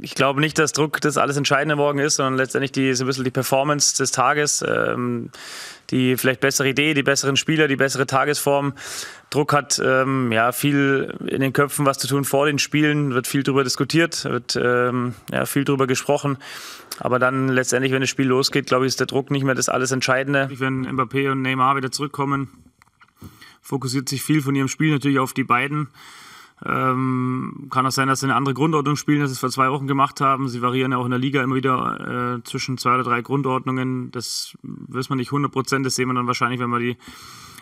ich glaube nicht, dass Druck das alles Entscheidende morgen ist, sondern letztendlich die, ist ein bisschen die Performance des Tages, ähm, die vielleicht bessere Idee, die besseren Spieler, die bessere Tagesform. Druck hat ähm, ja viel in den Köpfen was zu tun vor den Spielen, wird viel darüber diskutiert, wird ähm, ja, viel darüber gesprochen. Aber dann letztendlich, wenn das Spiel losgeht, glaube ich, ist der Druck nicht mehr das alles Entscheidende. Wenn Mbappé und Neymar wieder zurückkommen, fokussiert sich viel von ihrem Spiel natürlich auf die beiden. Ähm, kann auch sein, dass sie eine andere Grundordnung spielen, als sie es vor zwei Wochen gemacht haben. Sie variieren ja auch in der Liga immer wieder äh, zwischen zwei oder drei Grundordnungen. Das äh, wissen wir nicht 100 Prozent. Das sehen wir dann wahrscheinlich, wenn wir die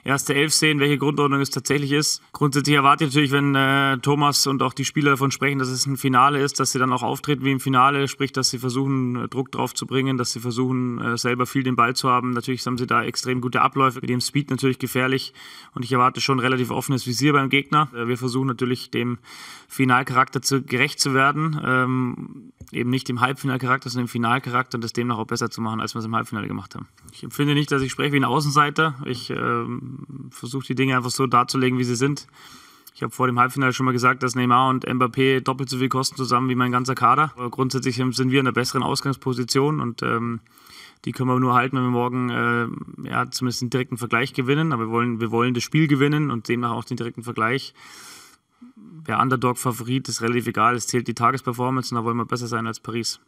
erste Elf sehen, welche Grundordnung es tatsächlich ist. Grundsätzlich erwarte ich natürlich, wenn äh, Thomas und auch die Spieler davon sprechen, dass es ein Finale ist, dass sie dann auch auftreten wie im Finale, sprich, dass sie versuchen, äh, Druck drauf zu bringen, dass sie versuchen, äh, selber viel den Ball zu haben. Natürlich haben sie da extrem gute Abläufe, mit dem Speed natürlich gefährlich und ich erwarte schon relativ offenes Visier beim Gegner. Äh, wir versuchen natürlich dem Finalcharakter zu, gerecht zu werden. Ähm, eben nicht dem Halbfinalcharakter, sondern dem Finalcharakter und das demnach auch besser zu machen, als wir es im Halbfinale gemacht haben. Ich empfinde nicht, dass ich spreche wie ein Außenseiter. Ich äh, versuche die Dinge einfach so darzulegen, wie sie sind. Ich habe vor dem Halbfinale schon mal gesagt, dass Neymar und Mbappé doppelt so viel kosten zusammen wie mein ganzer Kader. Aber grundsätzlich sind wir in einer besseren Ausgangsposition und ähm, die können wir nur halten, wenn wir morgen äh, ja, zumindest den direkten Vergleich gewinnen. Aber wir wollen, wir wollen das Spiel gewinnen und demnach auch den direkten Vergleich der Underdog-Favorit ist relativ egal. Es zählt die Tagesperformance und da wollen wir besser sein als Paris.